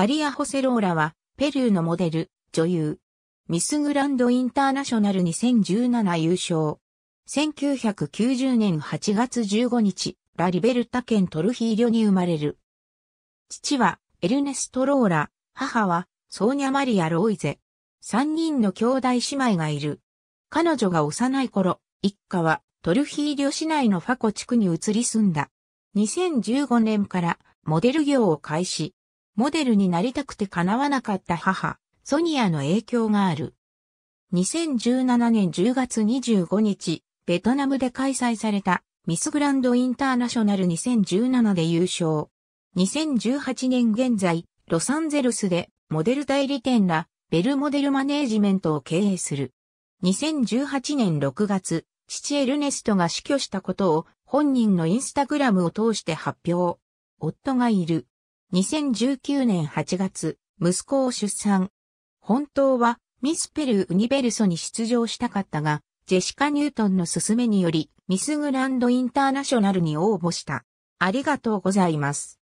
マリア・ホセローラは、ペルーのモデル、女優。ミスグランドインターナショナル2017優勝。1990年8月15日、ラリベルタ県トルヒーリョに生まれる。父は、エルネスト・ローラ、母は、ソーニャ・マリア・ロイゼ。三人の兄弟姉妹がいる。彼女が幼い頃、一家はトルヒーリョ市内のファコ地区に移り住んだ。2015年からモデル業を開始。モデルになりたくて叶わなかった母、ソニアの影響がある。2017年10月25日、ベトナムで開催されたミスグランドインターナショナル2017で優勝。2018年現在、ロサンゼルスでモデル代理店らベルモデルマネージメントを経営する。2018年6月、父エルネストが死去したことを本人のインスタグラムを通して発表。夫がいる。2019年8月、息子を出産。本当はミスペルー・ウニベルソに出場したかったが、ジェシカ・ニュートンの勧めにより、ミスグランドインターナショナルに応募した。ありがとうございます。